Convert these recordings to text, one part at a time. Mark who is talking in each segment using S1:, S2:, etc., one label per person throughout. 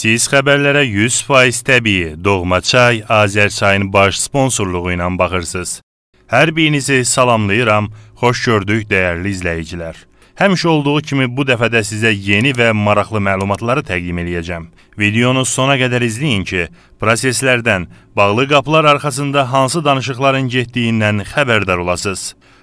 S1: Siz xəbərlərə 100% təbii Doğma Çay Azərçayın baş sponsorluğu ilə baxırsınız. Hər birinizi salamlayıram. Xoş gördük dəyərli izləyicilər. Həmişə olduğu kimi bu dəfə də sizə yeni və maraqlı məlumatları təqdim eləyəcəm. Videonu sona qədər izləyin ki, proseslərdən, bağlı qapılar arxasında hansı danışıqların getdiyindən xəbərdar olasınız.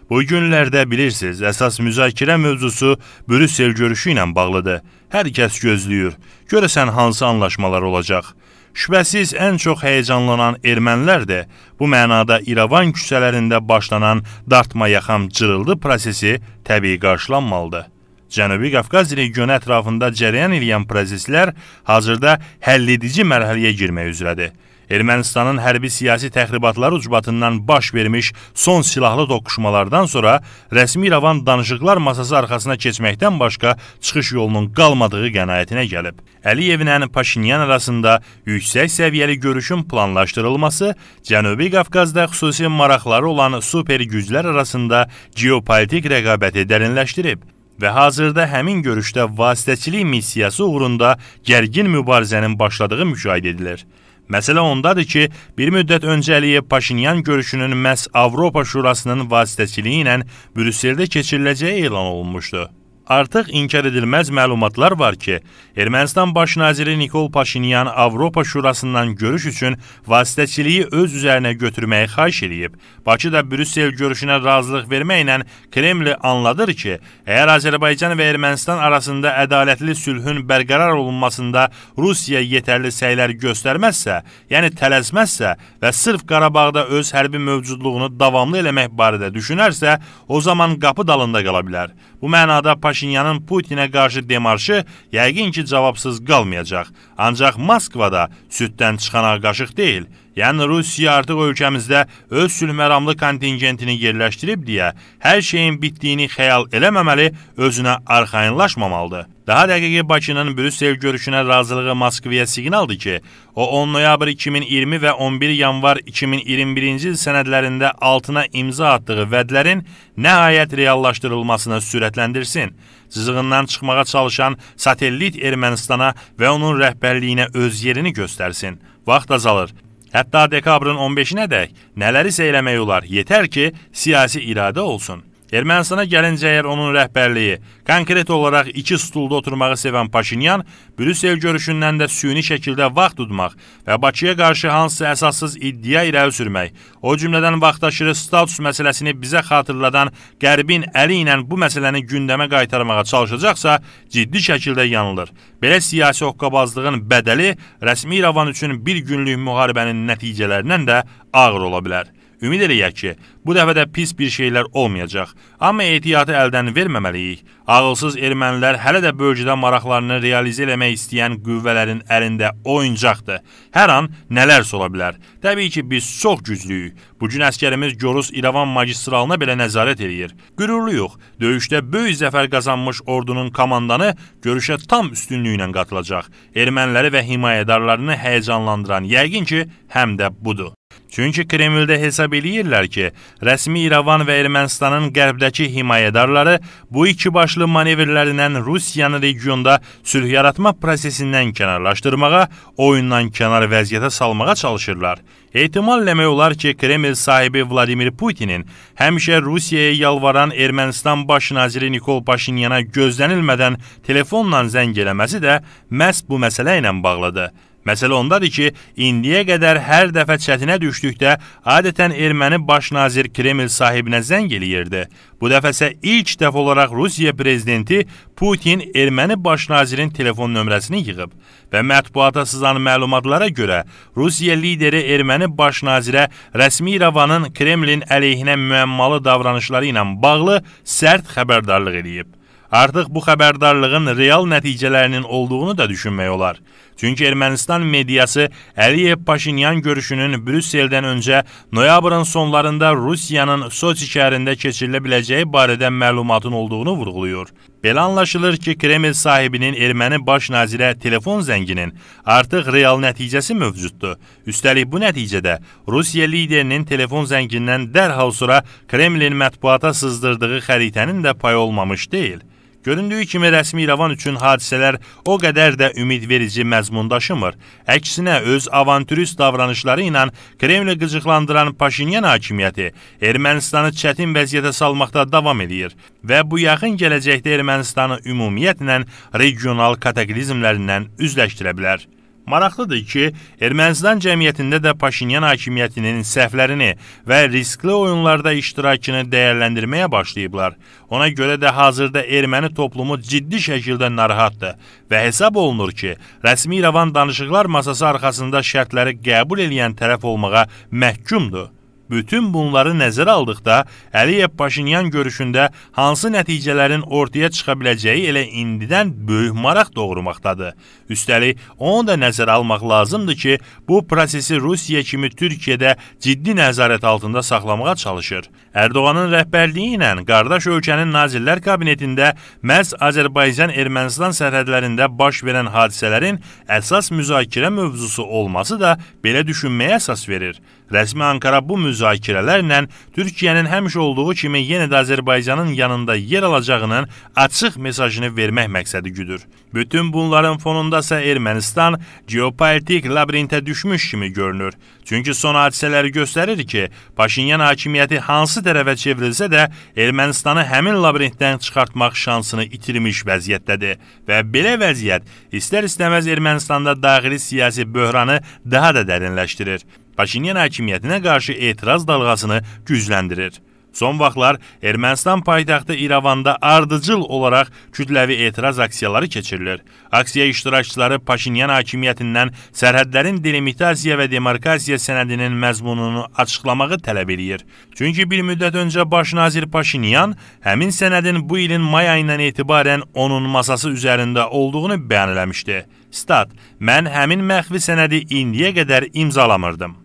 S1: Bu günlərdə bilirsiniz, əsas müzakirə mövzusu Brüssel görüşü ilə bağlıdır. Hər kəs gözləyir. Görəsən hansı anlaşmalar olacaq? Şübhəsiz ən çox həyecanlanan ermənilər də bu mənada İrəvan küçələrində başlanan dartma yaxam cırıldı prosesi təbii qarşılanmalıdır. Cənubi Qafqaz regionu ətrafında cərəyan edən proseslər hazırda həlledici mərhələyə girmək üzrədir. Ermənistanın hərbi-siyasi təxribatlar ucbatından baş vermiş son silahlı toqquşmalardan sonra rəsmi İrəvan danışıqlar masası arxasına keçməkdən başqa çıxış yolunun qalmadığı qənaətinə gəlib. Əliyevlə Paşinyan arasında yüksək səviyyəli görüşün planlaşdırılması Cənubi Qafqazda xüsusi maraqları olan super güclər arasında geopolitik rəqabəti dərinləşdirib və hazırda həmin görüşdə vasitəçilik missiyası uğrunda gərgin mübarizənin başladığı müşahidə edilir. Məsələ ondadır ki, bir müddət öncə Əliyev Paşinyan görüşünün məhz Avropa Şurasının vasitəçiliyi ilə Brüsseldə keçiriləcəyi elan olunmuşdu artıq inkar edilməz məlumatlar var ki, Ermənistan baş naziri Nikol Paşinyan Avropa Şurasından görüş üçün vasitəçiliyi öz üzərinə götürməyi xahiş eləyib. Bakıda Brüssel görüşünə razılıq verməklə Kreml anladır ki, əgər Azərbaycan və Ermənistan arasında ədalətli sülhün bərqərar olunmasında Rusiya yetərli səylər göstərməzsə, yəni tələsməzsə və sırf Qarabağda öz hərbi mövcudluğunu davamlı eləmək barədə düşünərsə, o zaman qapı dalında qala bilər. Bu mənada Paşinyan Paşinyanın Putinə qarşı demarşı yəqin ki, cavabsız qalmayacaq. Ancaq Moskvada süddən çıxan ağqaşıq deyil, Yəni Rusiya artıq ölkəmizdə öz sülhməramlı kontingentini yerləşdirib deyə hər şeyin bitdiyini xəyal eləməməli, özünə arxayınlaşmamalıdır. Daha dəqiqi Bakının Brüssel görüşünə razılığı Moskvaya siqnaldır ki, o 10 noyabr 2020 və 11 yanvar 2021-ci il sənədlərində altına imza atdığı vədlərin nəhayət reallaşdırılmasını sürətləndirsin. Cızığından çıxmağa çalışan satellit Ermənistana və onun rəhbərliyinə öz yerini göstərsin. Vaxt azalır. Hətta dekabrın 15-nədək nələri eləmək olar, yetər ki, siyasi iradə olsun. Ermənistana gəlincə əgər onun rəhbərliyi konkret olaraq iki stulda oturmağı sevən Paşinyan Brüssel görüşündən də süni şəkildə vaxt tutmaq və Bakıya qarşı hansısa əsassız iddia irəli sürmək, o cümlədən vaxtaşırı status məsələsini bizə xatırladan Qərbin əli ilə bu məsələni gündəmə qaytarmağa çalışacaqsa, ciddi şəkildə yanılır. Belə siyasi hoqqabazlığın bədəli rəsmi İrəvan üçün bir günlük müharibənin nəticələrindən də ağır ola bilər. Ümid eləyək ki, bu dəfə də pis bir şeylər olmayacaq. Amma ehtiyatı əldən verməməliyik. Ağılsız ermənilər hələ də bölgədə maraqlarını realizə eləmək istəyən qüvvələrin əlində oyuncaqdır. Hər an nələr sola bilər. Təbii ki, biz çox güclüyük. Bu gün əskərimiz Gorus İrəvan magistralına belə nəzarət eləyir. Qürurluyuq. Döyüşdə böyük zəfər qazanmış ordunun komandanı görüşə tam üstünlüyü ilə qatılacaq. Erməniləri və himayədarlarını həyəcanlandıran yəqin ki, həm də budur. Çünki Kremldə hesab eləyirlər ki, rəsmi İrəvan və Ermənistanın qərbdəki himayədarları bu ikibaşlı manevrlərindən Rusiyanı regionda sülh yaratma prosesindən kənarlaşdırmağa, oyundan kənar vəziyyətə salmağa çalışırlar. Ehtimal eləmək olar ki, Kreml sahibi Vladimir Putinin həmişə Rusiyaya yalvaran Ermənistan baş naziri Nikol Paşinyana gözlənilmədən telefonla zəng eləməsi də məhz bu məsələ ilə bağlıdır. Məsələ ondadır ki, indiyə qədər hər dəfə çətinə düşdükdə adətən erməni baş nazir Kreml sahibinə zəng eləyirdi. Bu dəfə isə ilk dəfə olaraq Rusiya prezidenti Putin erməni baş nazirinin telefon nömrəsini yığıb və mətbuata sızan məlumatlara görə Rusiya lideri erməni baş nazirə rəsmi İrəvanın Kremlin əleyhinə müəmmalı davranışları ilə bağlı sərt xəbərdarlıq eləyib. Artıq bu xəbərdarlığın real nəticələrinin olduğunu da düşünmək olar. Çünki Ermənistan mediası Əliyev-Paşinyan görüşünün Brüsseldən öncə noyabrın sonlarında Rusiyanın Soçi şəhərində keçirilə biləcəyi barədə məlumatın olduğunu vurğuluyor. Belə anlaşılır ki, Kreml sahibinin erməni baş nazirə telefon zənginin artıq real nəticəsi mövcuddur. Üstəlik bu nəticədə Rusiya liderinin telefon zəngindən dərhal sonra Kremlin mətbuata sızdırdığı xəritənin də payı olmamış deyil. Göründüyü kimi rəsmi İrəvan üçün hadisələr o qədər də ümidverici məzmun daşımır. Əksinə, öz avantürist davranışları ilə Kremli qıcıqlandıran Paşinyan hakimiyyəti Ermənistanı çətin vəziyyətə salmaqda davam edir və bu yaxın gələcəkdə Ermənistanı ümumiyyətlə regional kataklizmlərindən üzləşdirə bilər. Maraqlıdır ki, Ermənistan cəmiyyətində də Paşinyan hakimiyyətinin səhvlərini və riskli oyunlarda iştirakını dəyərləndirməyə başlayıblar. Ona görə də hazırda erməni toplumu ciddi şəkildə narahatdır və hesab olunur ki, rəsmi İrəvan danışıqlar masası arxasında şərtləri qəbul edən tərəf olmağa məhkumdur. Bütün bunları nəzərə aldıqda Əliyev-Paşinyan görüşündə hansı nəticələrin ortaya çıxa biləcəyi elə indidən böyük maraq doğurmaqdadır. Üstəlik, onu da nəzərə almaq lazımdır ki, bu prosesi Rusiya kimi Türkiyədə ciddi nəzarət altında saxlamağa çalışır. Ərdoğanın rəhbərliyi ilə qardaş ölkənin Nazirlər Kabinetində məhz Azərbaycan-Ermənistan sərhədlərində baş verən hadisələrin əsas müzakirə mövzusu olması da belə düşünməyə əsas verir. Rəsmi Ankara bu müzakirələrlə Türkiyənin həmişə olduğu kimi yenə də Azərbaycanın yanında yer alacağının açıq mesajını vermək məqsədi güdür. Bütün bunların fonunda isə Ermənistan geopolitik labirintə düşmüş kimi görünür. Çünki son hadisələr göstərir ki, Paşinyan hakimiyyəti hansı tərəfə çevrilsə də Ermənistanı həmin labirintdən çıxartmaq şansını itirmiş vəziyyətdədir və belə vəziyyət istər-istəməz Ermənistanda daxili siyasi böhranı daha da dərinləşdirir. Paşinyan hakimiyyətinə qarşı etiraz dalğasını gücləndirir. Son vaxtlar Ermənistan paytaxtı İrəvanda ardıcıl olaraq kütləvi etiraz aksiyaları keçirilir. Aksiya iştirakçıları Paşinyan hakimiyyətindən sərhədlərin delimitasiya və demarkasiya sənədinin məzmununu açıqlamağı tələb eləyir. Çünki bir müddət öncə baş nazir Paşinyan həmin sənədin bu ilin may ayından etibarən onun masası üzərində olduğunu bəyan eləmişdi. Stat: "Mən həmin məxfi sənədi indiyə qədər imzalamırdım."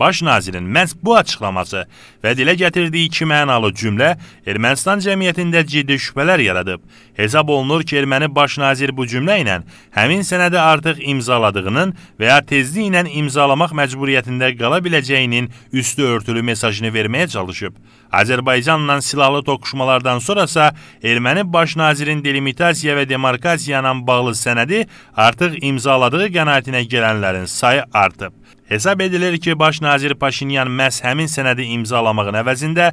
S1: Baş nazirin məhz bu açıqlaması və dilə gətirdiyi iki mənalı cümlə Ermənistan cəmiyyətində ciddi şübhələr yaradıb. Hesab olunur ki, erməni baş nazir bu cümlə ilə həmin sənədi artıq imzaladığının və ya tezli ilə imzalamaq məcburiyyətində qala biləcəyinin üstü örtülü mesajını verməyə çalışıb. Azərbaycanla silahlı toqquşmalardan sonrasa erməni baş nazirin delimitasiya və demarkasiya ilə bağlı sənədi artıq imzaladığı qənaətinə gələnlərin sayı artıb. Hesab edilir ki, baş nazir Paşinyan məhz həmin sənədi imzalamağın əvəzində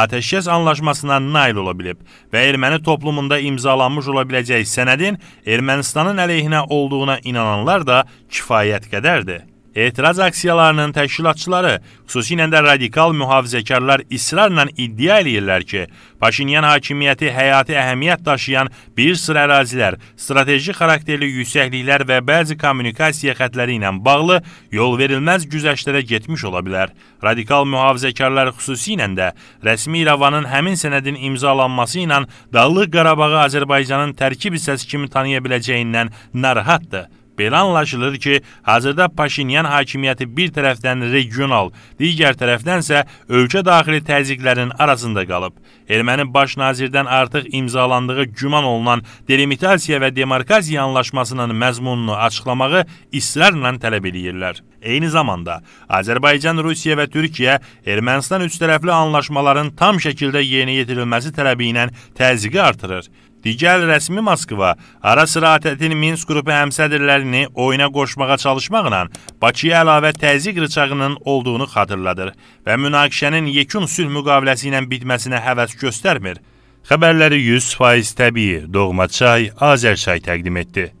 S1: atəşkəs anlaşmasına nail ola bilib və erməni toplumunda imzalanmış ola biləcək sənədin Ermənistanın əleyhinə olduğuna inananlar da kifayət qədərdir. Etiraz aksiyalarının təşkilatçıları, xüsusilə də radikal mühafizəkarlar israrla iddia eləyirlər ki, Paşinyan hakimiyyəti həyati əhəmiyyət daşıyan bir sıra ərazilər, strateji xarakterli yüksəkliklər və bəzi kommunikasiya xətləri ilə bağlı yol verilməz güzəştlərə getmiş ola bilər. Radikal mühafizəkarlar xüsusilə də rəsmi İrəvanın həmin sənədin imzalanması ilə Dağlıq Qarabağı Azərbaycanın tərkib hissəsi kimi tanıya biləcəyindən narahatdır. Belə anlaşılır ki, hazırda Paşinyan hakimiyyəti bir tərəfdən regional, digər tərəfdənsə ölkə daxili təzyiqlərin arasında qalıb. Erməni baş nazirdən artıq imzalandığı güman olunan delimitasiya və demarkasiya anlaşmasının məzmununu açıqlamağı israrla tələb eləyirlər. Eyni zamanda Azərbaycan, Rusiya və Türkiyə Ermənistan üçtərəfli anlaşmaların tam şəkildə yerinə yetirilməsi tələbi ilə təzyiqi artırır. Digər rəsmi Moskva ara sıra ATƏT-in Minsk qrupu həmsədrlərini oyuna qoşmağa çalışmaqla Bakıya əlavə təzyiq rıçağının olduğunu xatırladır və münaqişənin yekun sülh müqaviləsi ilə bitməsinə həvəs göstərmir. Xəbərləri 100% təbii Doğma Çay Azərçay təqdim etdi.